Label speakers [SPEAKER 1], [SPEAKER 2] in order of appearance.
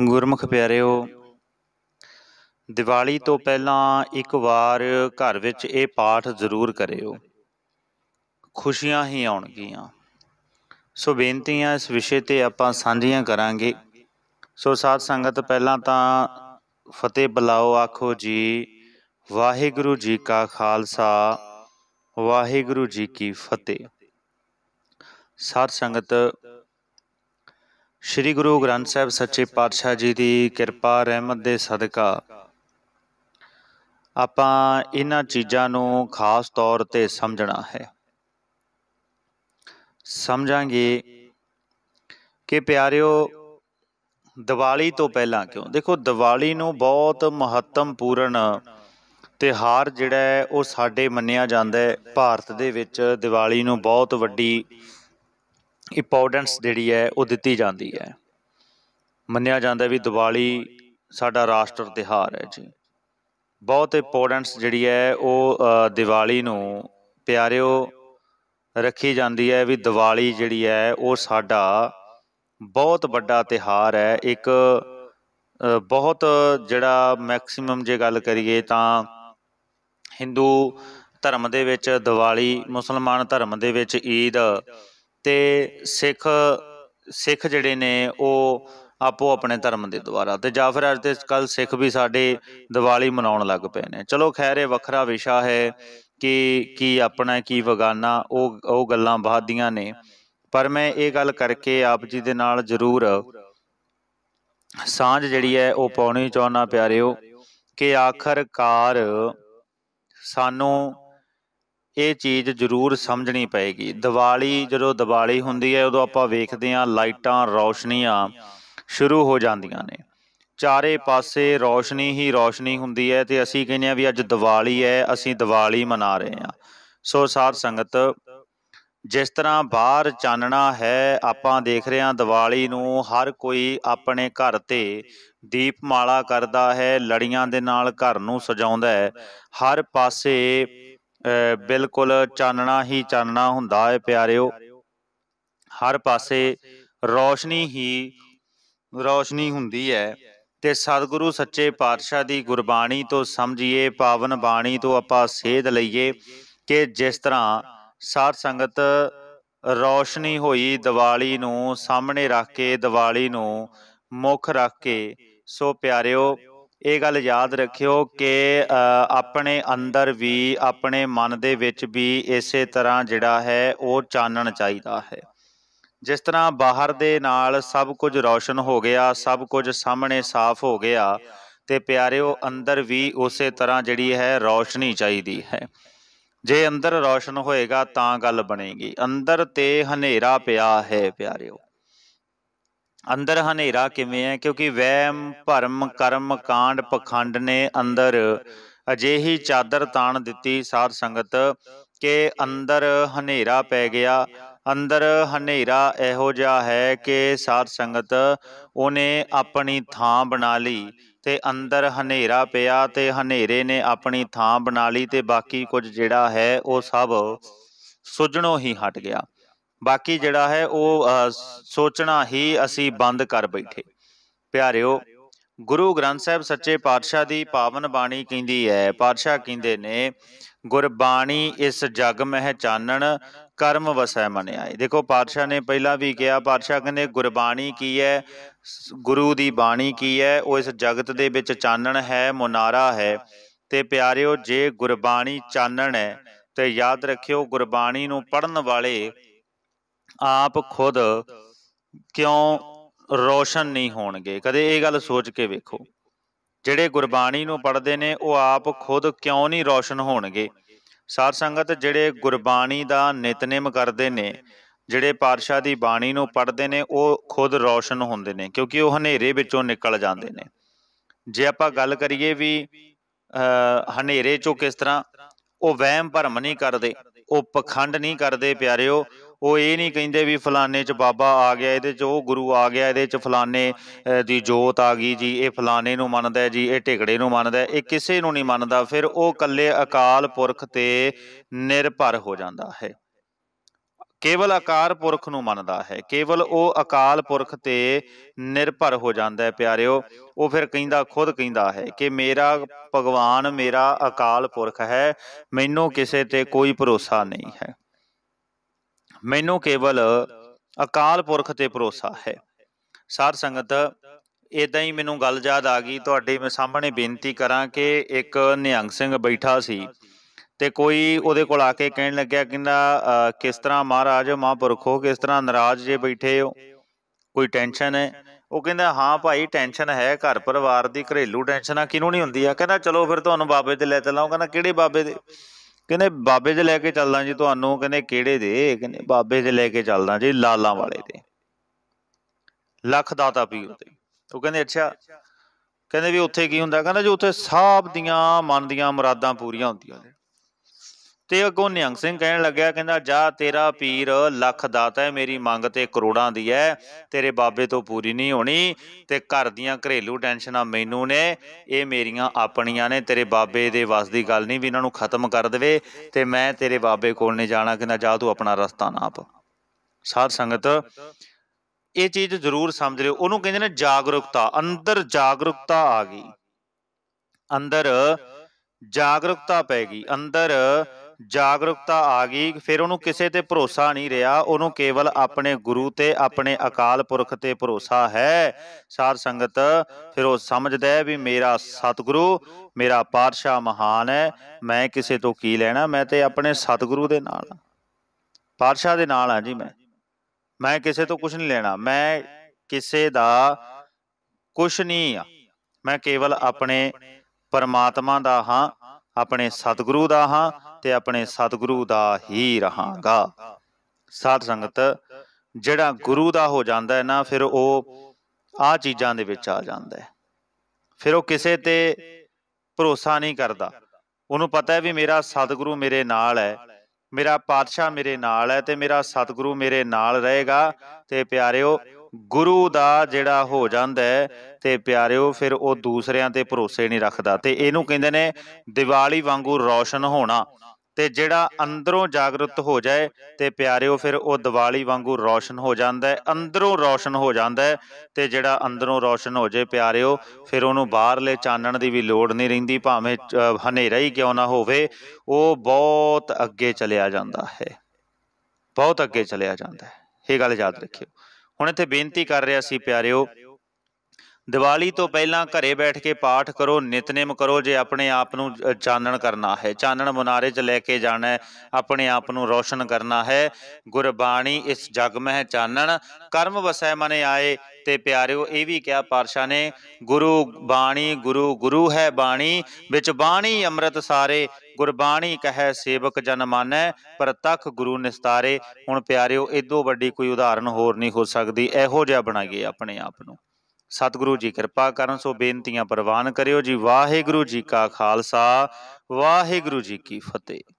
[SPEAKER 1] ਗੁਰਮੁਖ ਪਿਆਰਿਓ ਦੀਵਾਲੀ ਤੋਂ ਪਹਿਲਾਂ ਇੱਕ ਵਾਰ ਘਰ ਵਿੱਚ ਇਹ ਪਾਠ ਜ਼ਰੂਰ ਕਰਿਓ ਖੁਸ਼ੀਆਂ ਹੀ ਆਉਣਗੀਆਂ ਸੋ ਬੇਨਤੀਆਂ ਇਸ ਵਿਸ਼ੇ ਤੇ ਆਪਾਂ ਸਾਂਝੀਆਂ ਕਰਾਂਗੇ ਸੋ ਸਾਧ ਸੰਗਤ ਪਹਿਲਾਂ ਤਾਂ ਫਤਿਹ ਬਲਾਓ ਆਖੋ ਜੀ ਵਾਹਿਗੁਰੂ ਜੀ ਕਾ ਖਾਲਸਾ ਵਾਹਿਗੁਰੂ ਜੀ ਕੀ ਫਤਿਹ ਸਾਧ ਸੰਗਤ ਸ੍ਰੀ ਗੁਰੂ ਗ੍ਰੰਥ ਸਾਹਿਬ ਸੱਚੇ ਪਾਤਸ਼ਾਹ ਜੀ ਦੀ ਕਿਰਪਾ ਰਹਿਮਤ ਦੇ ਸਦਕਾ ਆਪਾਂ ਇਹਨਾਂ ਚੀਜ਼ਾਂ ਨੂੰ ਖਾਸ ਤੌਰ ਤੇ ਸਮਝਣਾ ਹੈ ਸਮਝਾਂਗੇ ਕਿ ਪਿਆਰਿਓ ਦੀਵਾਲੀ ਤੋਂ ਪਹਿਲਾਂ ਕਿਉਂ ਦੇਖੋ ਦੀਵਾਲੀ ਨੂੰ ਬਹੁਤ ਮਹੱਤਵਪੂਰਨ ਤਿਹਾਰ ਜਿਹੜਾ ਉਹ ਸਾਡੇ ਮੰਨਿਆ ਜਾਂਦਾ ਹੈ ਭਾਰਤ ਦੇ ਵਿੱਚ ਦੀਵਾਲੀ ਨੂੰ ਬਹੁਤ ਵੱਡੀ ਇੰਪੋਰਟੈਂਸ ਜਿਹੜੀ ਹੈ ਉਹ ਦਿੱਤੀ ਜਾਂਦੀ ਹੈ ਮੰਨਿਆ ਜਾਂਦਾ ਵੀ ਦੀਵਾਲੀ ਸਾਡਾ ਰਾਸ਼ਟਰ ਤਿਹਾਰ ਹੈ ਜੀ ਬਹੁਤ ਇੰਪੋਰਟੈਂਸ ਜਿਹੜੀ ਹੈ ਉਹ ਦੀਵਾਲੀ ਨੂੰ ਪਿਆਰਿਓ ਰੱਖੀ ਜਾਂਦੀ ਹੈ ਵੀ ਦੀਵਾਲੀ ਜਿਹੜੀ ਹੈ ਉਹ ਸਾਡਾ ਬਹੁਤ ਵੱਡਾ ਤਿਹਾਰ ਹੈ ਇੱਕ ਬਹੁਤ ਜਿਹੜਾ ਮੈਕਸਿਮਮ ਜੇ ਗੱਲ ਕਰੀਏ ਤਾਂ ਹਿੰਦੂ ਧਰਮ ਦੇ ਵਿੱਚ ਦੀਵਾਲੀ ਮੁਸਲਮਾਨ ਧਰਮ ਦੇ ਵਿੱਚ ਈਦ ਤੇ ਸਿੱਖ ਸਿੱਖ ਜਿਹੜੇ ਨੇ ਉਹ ਆਪੋ ਆਪਣੇ ਧਰਮ ਦੇ ਦੁਆਰਾ ਤੇ ਜਾਂ ਫਿਰ ਅੱਜ ਤੇ ਕੱਲ ਸਿੱਖ ਵੀ ਸਾਡੇ ਦੀਵਾਲੀ ਮਨਾਉਣ ਲੱਗ ਪਏ ਨੇ ਚਲੋ ਖੈਰ ਇਹ ਵੱਖਰਾ ਵਿਸ਼ਾ ਹੈ ਕਿ ਕੀ ਆਪਣਾ ਕੀ ਵਗਾਨਾ ਉਹ ਉਹ ਗੱਲਾਂ ਬਾਤ ਦੀਆਂ ਨੇ ਪਰ ਮੈਂ ਇਹ ਗੱਲ ਕਰਕੇ ਆਪ ਜੀ ਦੇ ਨਾਲ ਜ਼ਰੂਰ ਸਾਂਝ ਜਿਹੜੀ ਹੈ ਉਹ ਪਾਉਣੀ ਚਾਹਨਾ ਪਿਆਰਿਓ ਕਿ ਆਖਰਕਾਰ ਸਾਨੂੰ ਇਹ ਚੀਜ਼ ਜ਼ਰੂਰ ਸਮਝਣੀ ਪਏਗੀ ਦੀਵਾਲੀ ਜਦੋਂ ਦੀਵਾਲੀ ਹੁੰਦੀ ਹੈ ਉਦੋਂ ਆਪਾਂ ਵੇਖਦੇ ਹਾਂ ਲਾਈਟਾਂ ਰੌਸ਼ਨੀਆਂ ਸ਼ੁਰੂ ਹੋ ਜਾਂਦੀਆਂ ਨੇ ਚਾਰੇ ਪਾਸੇ ਰੌਸ਼ਨੀ ਹੀ ਰੌਸ਼ਨੀ ਹੁੰਦੀ ਹੈ ਤੇ ਅਸੀਂ ਕਹਿੰਦੇ ਆ ਵੀ ਅੱਜ ਦੀਵਾਲੀ ਹੈ ਅਸੀਂ ਦੀਵਾਲੀ ਮਨਾ ਰਹੇ ਹਾਂ ਸੋ ਸਾਧ ਸੰਗਤ ਜਿਸ ਤਰ੍ਹਾਂ ਬਾਹਰ ਚਾਨਣਾ ਹੈ ਆਪਾਂ ਦੇਖ ਰਹੇ ਹਾਂ ਦੀਵਾਲੀ ਨੂੰ ਹਰ ਕੋਈ ਆਪਣੇ ਘਰ ਤੇ ਦੀਪਮਾਲਾ ਕਰਦਾ ਹੈ ਲੜੀਆਂ ਦੇ ਨਾਲ ਘਰ ਨੂੰ ਸਜਾਉਂਦਾ ਹੈ ਹਰ ਪਾਸੇ ਬਿਲਕੁਲ ਚਾਨਣਾ ਹੀ ਚਾਨਣਾ ਹੁੰਦਾ ਹੈ ਪਿਆਰਿਓ ਹਰ ਪਾਸੇ ਰੌਸ਼ਨੀ ਹੀ ਰੌਸ਼ਨੀ ਹੁੰਦੀ ਹੈ ਤੇ ਸਤਿਗੁਰੂ ਸੱਚੇ ਪਾਤਸ਼ਾਹ ਦੀ ਗੁਰਬਾਣੀ ਤੋਂ ਸਮਝੀਏ ਪਾਵਨ ਬਾਣੀ ਤੋਂ ਆਪਾਂ ਸੇਧ ਲਈਏ ਕਿ ਜਿਸ ਤਰ੍ਹਾਂ ਸਾਧ ਸੰਗਤ ਰੌਸ਼ਨੀ ਹੋਈ ਦੀਵਾਲੀ ਨੂੰ ਸਾਹਮਣੇ ਰੱਖ ਕੇ ਦੀਵਾਲੀ ਨੂੰ ਮੁੱਖ ਰੱਖ ਕੇ ਸੋ ਪਿਆਰਿਓ ਇਹ ਗੱਲ ਯਾਦ ਰੱਖਿਓ ਕਿ ਆਪਣੇ ਅੰਦਰ ਵੀ ਆਪਣੇ ਮਨ ਦੇ ਵਿੱਚ ਵੀ ਇਸੇ ਤਰ੍ਹਾਂ ਜਿਹੜਾ ਹੈ ਉਹ ਚਾਨਣ ਚਾਹੀਦਾ ਹੈ ਜਿਸ ਤਰ੍ਹਾਂ ਬਾਹਰ ਦੇ ਨਾਲ ਸਭ ਕੁਝ ਰੌਸ਼ਨ ਹੋ ਗਿਆ ਸਭ ਕੁਝ ਸਾਹਮਣੇ ਸਾਫ਼ ਹੋ ਗਿਆ ਤੇ ਪਿਆਰਿਓ ਅੰਦਰ ਵੀ ਉਸੇ ਤਰ੍ਹਾਂ ਜਿਹੜੀ ਹੈ ਰੌਸ਼ਨੀ ਚਾਹੀਦੀ ਹੈ ਜੇ ਅੰਦਰ ਰੌਸ਼ਨ ਹੋਏਗਾ ਤਾਂ ਗੱਲ ਬਣੇਗੀ ਅੰਦਰ ਤੇ ਹਨੇਰਾ ਪਿਆ ਹੈ ਪਿਆਰਿਓ ਅੰਦਰ ਹਨੇਰਾ ਕਿਵੇਂ ਹੈ ਕਿਉਂਕਿ ਵਹਿਮ ਭਰਮ ਕਰਮ ਕਾਂਡ ਪਖੰਡ ਨੇ ਅੰਦਰ ਅਜੇਹੀ ਚਾਦਰ ਤਾਣ ਦਿੱਤੀ ਸਾਧ ਸੰਗਤ ਕਿ ਅੰਦਰ ਹਨੇਰਾ ਪੈ ਗਿਆ ਅੰਦਰ ਹਨੇਰਾ ਇਹੋ ਜਿਹਾ ਹੈ ਕਿ ਸਾਧ ਸੰਗਤ ਉਹਨੇ ਆਪਣੀ ਥਾਂ ਬਣਾ ਲਈ ਤੇ ਅੰਦਰ ਹਨੇਰਾ ਪਿਆ ਤੇ ਹਨੇਰੇ ਨੇ ਆਪਣੀ ਥਾਂ ਬਣਾ ਲਈ ਤੇ ਬਾਕੀ ਕੁਝ ਜਿਹੜਾ ਹੈ ਉਹ ਸਭ ਸੁਜਣੋ ਹੀ ਹਟ ਗਿਆ ਬਾਕੀ ਜਿਹੜਾ ਹੈ ਉਹ ਸੋਚਣਾ ਹੀ ਅਸੀਂ ਬੰਦ ਕਰ ਬੈਠੇ ਪਿਆਰਿਓ ਗੁਰੂ ਗ੍ਰੰਥ ਸਾਹਿਬ ਸੱਚੇ ਪਾਤਸ਼ਾਹ ਦੀ ਪਾਵਨ ਬਾਣੀ ਕਹਿੰਦੀ ਹੈ ਪਾਤਸ਼ਾਹ ਕਹਿੰਦੇ ਨੇ ਗੁਰਬਾਣੀ ਇਸ ਜਗ ਮਹਿ ਚਾਨਣ ਕਰਮ ਵਸੈ ਮਨਿਆ ਦੇਖੋ ਪਾਤਸ਼ਾਹ ਨੇ ਪਹਿਲਾਂ ਵੀ ਕਿਹਾ ਪਾਤਸ਼ਾਹ ਕਹਿੰਦੇ ਗੁਰਬਾਣੀ ਕੀ ਹੈ ਗੁਰੂ ਦੀ ਬਾਣੀ ਕੀ ਹੈ ਉਹ ਇਸ ਜਗਤ ਦੇ ਵਿੱਚ ਚਾਨਣ ਹੈ ਮੁਨਾਰਾ ਹੈ ਤੇ ਪਿਆਰਿਓ ਜੇ ਗੁਰਬਾਣੀ ਚਾਨਣ ਹੈ ਤੇ ਯਾਦ ਰੱਖਿਓ ਗੁਰਬਾਣੀ ਨੂੰ ਪੜਨ ਵਾਲੇ ਆਪ ਖੁਦ ਕਿਉਂ ਰੋਸ਼ਨ ਨਹੀਂ ਹੋਣਗੇ ਕਦੇ ਇਹ ਗੱਲ ਸੋਚ ਕੇ ਵੇਖੋ ਜਿਹੜੇ ਗੁਰਬਾਣੀ ਨੂੰ ਪੜ੍ਹਦੇ ਨੇ ਉਹ ਆਪ ਖੁਦ ਕਿਉਂ ਨਹੀਂ ਰੋਸ਼ਨ ਹੋਣਗੇ ਸਾਧ ਸੰਗਤ ਜਿਹੜੇ ਗੁਰਬਾਣੀ ਦਾ ਨਿਤਨੇਮ ਕਰਦੇ ਨੇ ਜਿਹੜੇ ਪਾਤਸ਼ਾਹ ਦੀ ਬਾਣੀ ਨੂੰ ਪੜ੍ਹਦੇ ਨੇ ਉਹ ਖੁਦ ਰੋਸ਼ਨ ਹੁੰਦੇ ਨੇ ਕਿਉਂਕਿ ਉਹ ਹਨੇਰੇ ਵਿੱਚੋਂ ਨਿਕਲ ਜਾਂਦੇ ਨੇ ਜੇ ਆਪਾਂ ਗੱਲ ਕਰੀਏ ਵੀ ਹਨੇਰੇ ਚੋਂ ਕਿਸ ਤਰ੍ਹਾਂ ਉਹ ਵਹਿਮ ਭਰਮ ਨਹੀਂ ਕਰਦੇ ਉਹ ਪਖੰਡ ਨਹੀਂ ਕਰਦੇ ਪਿਆਰਿਓ ਉਹ ਇਹ ਨਹੀਂ ਕਹਿੰਦੇ ਵੀ ਫਲਾਣੇ ਚ ਬਾਬਾ ਆ ਗਿਆ ਇਹਦੇ ਚ ਉਹ ਗੁਰੂ ਆ ਗਿਆ ਇਹਦੇ ਚ ਫਲਾਣੇ ਦੀ ਜੋਤ ਆ ਗਈ ਜੀ ਇਹ ਫਲਾਣੇ ਨੂੰ ਮੰਨਦਾ ਜੀ ਇਹ ਢਿਕੜੇ ਨੂੰ ਮੰਨਦਾ ਇਹ ਕਿਸੇ ਨੂੰ ਨਹੀਂ ਮੰਨਦਾ ਫਿਰ ਉਹ ਕੱਲੇ ਅਕਾਲ ਪੁਰਖ ਤੇ ਨਿਰਭਰ ਹੋ ਜਾਂਦਾ ਹੈ ਕੇਵਲ ਆਕਾਰ ਪੁਰਖ ਨੂੰ ਮੰਨਦਾ ਹੈ ਕੇਵਲ ਉਹ ਅਕਾਲ ਪੁਰਖ ਤੇ ਨਿਰਭਰ ਹੋ ਜਾਂਦਾ ਹੈ ਪਿਆਰਿਓ ਉਹ ਫਿਰ ਕਹਿੰਦਾ ਖੁਦ ਕਹਿੰਦਾ ਹੈ ਕਿ ਮੇਰਾ ਭਗਵਾਨ ਮੇਰਾ ਅਕਾਲ ਪੁਰਖ ਹੈ ਮੈਨੂੰ ਕਿਸੇ ਤੇ ਕੋਈ ਭਰੋਸਾ ਨਹੀਂ ਹੈ ਮੈਨੂੰ ਕੇਵਲ ਅਕਾਲ ਪੁਰਖ ਤੇ ਭਰੋਸਾ ਹੈ ਸਾਧ ਸੰਗਤ ਇਦਾਂ ਹੀ ਮੈਨੂੰ ਗੱਲ ਯਾਦ ਆ ਗਈ ਤੁਹਾਡੇ ਮੈਂ ਸਾਹਮਣੇ ਬੇਨਤੀ ਕਰਾਂ ਕਿ ਇੱਕ ਨਿਹੰਗ ਸਿੰਘ ਬੈਠਾ ਸੀ ਤੇ ਕੋਈ ਉਹਦੇ ਕੋਲ ਆ ਕੇ ਕਹਿਣ ਲੱਗਿਆ ਕਿੰਦਾ ਕਿਸ ਤਰ੍ਹਾਂ ਮਹਾਰਾਜ ਮਹਾਂਪੁਰਖ ਹੋ ਕਿਸ ਤਰ੍ਹਾਂ ਨਾਰਾਜ਼ ਜੇ ਬੈਠੇ ਹੋ ਕੋਈ ਟੈਨਸ਼ਨ ਹੈ ਉਹ ਕਹਿੰਦਾ ਹਾਂ ਭਾਈ ਟੈਨਸ਼ਨ ਹੈ ਘਰ ਪਰਿਵਾਰ ਦੀ ਘਰੇਲੂ ਟੈਨਸ਼ਨ ਆ ਕਿਨੂੰ ਨਹੀਂ ਹੁੰਦੀ ਆ ਕਹਿੰਦਾ ਚਲੋ ਫਿਰ ਤੁਹਾਨੂੰ ਬਾਬੇ ਤੇ ਲੈ ਚਲਾਂ ਉਹ ਕਹਿੰਦਾ ਕਿਹੜੇ ਬਾਬੇ ਦੇ ਕਹਿੰਦੇ ਬਾਬੇ ਦੇ ਲੈ ਕੇ ਚੱਲਦਾ ਜੀ ਤੁਹਾਨੂੰ ਕਹਿੰਦੇ ਕਿਹੜੇ ਦੇ ਕਹਿੰਦੇ ਬਾਬੇ ਦੇ ਲੈ ਕੇ ਚੱਲਦਾ ਜੀ ਲਾਲਾਂ ਵਾਲੇ ਦੇ ਲੱਖ ਦਾਤਾ ਪੀਰ ਦੇ ਉਹ ਕਹਿੰਦੇ ਅੱਛਾ ਕਹਿੰਦੇ ਵੀ ਉੱਥੇ ਕੀ ਹੁੰਦਾ ਕਹਿੰਦਾ ਜੀ ਉੱਥੇ ਸਾਬ ਦੀਆਂ ਮਨ ਦੀਆਂ ਮੁਰਾਦਾਂ ਪੂਰੀਆਂ ਹੁੰਦੀਆਂ ਨੇ ਤੇ ਅਗੋਂ ਨਿਹੰਗ ਸਿੰਘ ਕਹਿਣ ਲੱਗਿਆ ਕਹਿੰਦਾ ਜਾ ਤੇਰਾ ਪੀਰ ਲੱਖ ਦਾਤਾ ਹੈ ਮੇਰੀ ਮੰਗ ਤੇ ਕਰੋੜਾਂ ਦੀ ਹੈ ਤੇਰੇ ਬਾਬੇ ਤੋਂ ਪੂਰੀ ਨਹੀਂ ਹੋਣੀ ਤੇ ਘਰ ਦੀਆਂ ਘਰੇਲੂ ਟੈਨਸ਼ਨਾਂ ਮੈਨੂੰ ਨੇ ਇਹ ਮੇਰੀਆਂ ਆਪਣੀਆਂ ਨੇ ਤੇਰੇ ਬਾਬੇ ਦੇ ਵਸ ਦੀ ਗੱਲ ਨਹੀਂ ਵੀ ਇਹਨਾਂ ਨੂੰ ਖਤਮ ਕਰ ਦੇਵੇ ਤੇ ਮੈਂ ਤੇਰੇ ਬਾਬੇ ਕੋਲ ਨਹੀਂ ਜਾਣਾ ਕਹਿੰਦਾ ਜਾ ਤੂੰ ਆਪਣਾ ਰਸਤਾ ਨਾਪ ਸਾਧ ਸੰਗਤ ਇਹ ਚੀਜ਼ ਜ਼ਰੂਰ ਸਮਝ ਲਿਓ ਉਹਨੂੰ ਕਹਿੰਦੇ ਨੇ ਜਾਗਰੂਕਤਾ ਅੰਦਰ ਜਾਗਰੂਕਤਾ ਆ ਗਈ ਅੰਦਰ ਜਾਗਰੂਕਤਾ ਪੈ ਗਈ ਅੰਦਰ ਜਾਗਰੂਕਤਾ ਆ ਗਈ ਫਿਰ ਉਹਨੂੰ ਕਿਸੇ ਤੇ ਭਰੋਸਾ ਨਹੀਂ ਰਿਹਾ ਉਹਨੂੰ ਕੇਵਲ ਆਪਣੇ ਗੁਰੂ ਤੇ ਆਪਣੇ ਅਕਾਲ ਪੁਰਖ ਤੇ ਭਰੋਸਾ ਹੈ ਸਾਧ ਸੰਗਤ ਫਿਰ ਉਹ ਸਮਝਦਾ ਹੈ ਵੀ ਮੇਰਾ ਸਤਿਗੁਰੂ ਮੇਰਾ ਪਾਤਸ਼ਾਹ ਮਹਾਨ ਹੈ ਮੈਂ ਕਿਸੇ ਤੋਂ ਕੀ ਲੈਣਾ ਮੈਂ ਤੇ ਆਪਣੇ ਸਤਿਗੁਰੂ ਦੇ ਨਾਲ ਪਾਤਸ਼ਾਹ ਦੇ ਨਾਲ ਆ ਜੀ ਮੈਂ ਮੈਂ ਕਿਸੇ ਤੋਂ ਕੁਝ ਨਹੀਂ ਲੈਣਾ ਮੈਂ ਕਿਸੇ ਦਾ ਕੁਝ ਨਹੀਂ ਆ ਮੈਂ ਕੇਵਲ ਆਪਣੇ ਪਰਮਾਤਮਾ ਦਾ ਹਾਂ ਆਪਣੇ ਸਤਿਗੁਰੂ ਦਾ ਹਾਂ ਤੇ ਆਪਣੇ ਸਤਿਗੁਰੂ ਦਾ ਹੀ ਰਹਾਗਾ ਸਾਧ ਸੰਗਤ ਜਿਹੜਾ ਗੁਰੂ ਦਾ ਹੋ ਜਾਂਦਾ ਹੈ ਨਾ ਫਿਰ ਉਹ ਆ ਚੀਜ਼ਾਂ ਦੇ ਵਿੱਚ ਆ ਜਾਂਦਾ ਹੈ ਫਿਰ ਉਹ ਕਿਸੇ ਤੇ ਭਰੋਸਾ ਨਹੀਂ ਕਰਦਾ ਉਹਨੂੰ ਪਤਾ ਹੈ ਵੀ ਮੇਰਾ ਸਤਿਗੁਰੂ ਮੇਰੇ ਨਾਲ ਹੈ ਮੇਰਾ ਪਾਤਸ਼ਾਹ ਮੇਰੇ ਨਾਲ ਹੈ ਤੇ ਮੇਰਾ ਸਤਿਗੁਰੂ ਮੇਰੇ ਨਾਲ ਰਹੇਗਾ ਤੇ ਪਿਆਰਿਓ ਗੁਰੂ ਦਾ ਜਿਹੜਾ ਹੋ ਜਾਂਦਾ ਹੈ ਤੇ ਪਿਆਰਿਓ ਫਿਰ ਉਹ ਦੂਸਰਿਆਂ ਤੇ ਭਰੋਸੇ ਨਹੀਂ ਰੱਖਦਾ ਤੇ ਇਹਨੂੰ ਕਹਿੰਦੇ ਨੇ ਦੀਵਾਲੀ ਵਾਂਗੂ ਰੌਸ਼ਨ ਹੋਣਾ ਤੇ ਜਿਹੜਾ ਅੰਦਰੋਂ ਜਾਗਰਤ ਹੋ ਜਾਏ ਤੇ ਪਿਆਰਿਓ ਫਿਰ ਉਹ ਦੀਵਾਲੀ ਵਾਂਗੂ ਰੌਸ਼ਨ ਹੋ ਜਾਂਦਾ ਹੈ ਅੰਦਰੋਂ ਰੌਸ਼ਨ ਹੋ ਜਾਂਦਾ ਹੈ ਤੇ ਜਿਹੜਾ ਅੰਦਰੋਂ ਰੌਸ਼ਨ ਹੋ ਜਾਏ ਪਿਆਰਿਓ ਫਿਰ ਉਹਨੂੰ ਬਾਹਰਲੇ ਚਾਨਣ ਦੀ ਵੀ ਲੋੜ ਨਹੀਂ ਰਹਿੰਦੀ ਭਾਵੇਂ ਹਨੇਰਾ ਹੀ ਕਿਉਂ ਨਾ ਹੋਵੇ ਉਹ ਬਹੁਤ ਅੱਗੇ ਚਲਿਆ ਜਾਂਦਾ ਹੈ ਬਹੁਤ ਅੱਗੇ ਚਲਿਆ ਜਾਂਦਾ ਹੈ ਇਹ ਗੱਲ ਯਾਦ ਰੱਖਿਓ ਹੁਣ ਇੱਥੇ ਬੇਨਤੀ ਕਰ ਰਿਹਾ ਸੀ ਪਿਆਰਿਓ ਦੀਵਾਲੀ ਤੋਂ ਪਹਿਲਾਂ ਘਰੇ ਬੈਠ ਕੇ ਪਾਠ ਕਰੋ ਨਿਤਨੇਮ ਕਰੋ ਜੇ ਆਪਣੇ ਆਪ ਨੂੰ ਚਾਨਣ ਕਰਨਾ ਹੈ ਚਾਨਣ ਮਨਾਰੇ 'ਚ ਲੈ ਕੇ ਜਾਣਾ ਹੈ ਆਪਣੇ ਆਪ ਨੂੰ ਰੋਸ਼ਨ ਕਰਨਾ ਹੈ ਗੁਰਬਾਣੀ ਇਸ ਜਗ ਮਹਿ ਚਾਨਣ ਕਰਮ ਵਸੈ ਮਨੇ ਆਏ ਤੇ ਪਿਆਰਿਓ ਇਹ ਵੀ ਕਿਹਾ ਪਾਤਸ਼ਾਹ ਨੇ ਗੁਰੂ ਬਾਣੀ ਗੁਰੂ ਗੁਰੂ ਹੈ ਬਾਣੀ ਵਿੱਚ ਬਾਣੀ ਅੰਮ੍ਰਿਤ ਸਾਰੇ ਗੁਰਬਾਣੀ ਕਹੈ ਸੇਵਕ ਜਨ ਮਾਨੈ ਪ੍ਰਤਖ ਗੁਰੂ ਨਿਸਤਾਰੇ ਹੁਣ ਪਿਆਰਿਓ ਇਦੋਂ ਵੱਡੀ ਕੋਈ ਉਦਾਹਰਨ ਹੋਰ ਨਹੀਂ ਹੋ ਸਕਦੀ ਇਹੋ ਜਿਹਾ ਬਣਾਈਏ ਆਪਣੇ ਆਪ ਨੂੰ ਸਤਿਗੁਰੂ ਜੀ ਕਿਰਪਾ ਕਰਨ ਸੋ ਬੇਨਤੀਆਂ ਪ੍ਰਵਾਨ ਕਰਿਓ ਜੀ ਵਾਹਿਗੁਰੂ ਜੀ ਕਾ ਖਾਲਸਾ ਵਾਹਿਗੁਰੂ ਜੀ ਕੀ ਫਤਿਹ